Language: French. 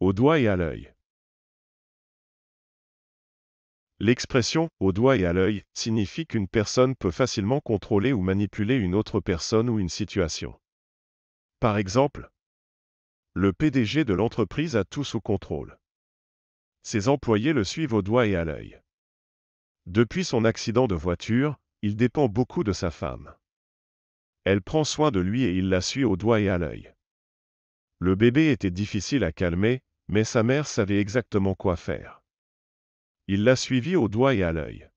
au doigt et à l'œil. L'expression au doigt et à l'œil signifie qu'une personne peut facilement contrôler ou manipuler une autre personne ou une situation. Par exemple, le PDG de l'entreprise a tout sous contrôle. Ses employés le suivent au doigt et à l'œil. Depuis son accident de voiture, il dépend beaucoup de sa femme. Elle prend soin de lui et il la suit au doigt et à l'œil. Le bébé était difficile à calmer, mais sa mère savait exactement quoi faire. Il la suivit au doigt et à l'œil.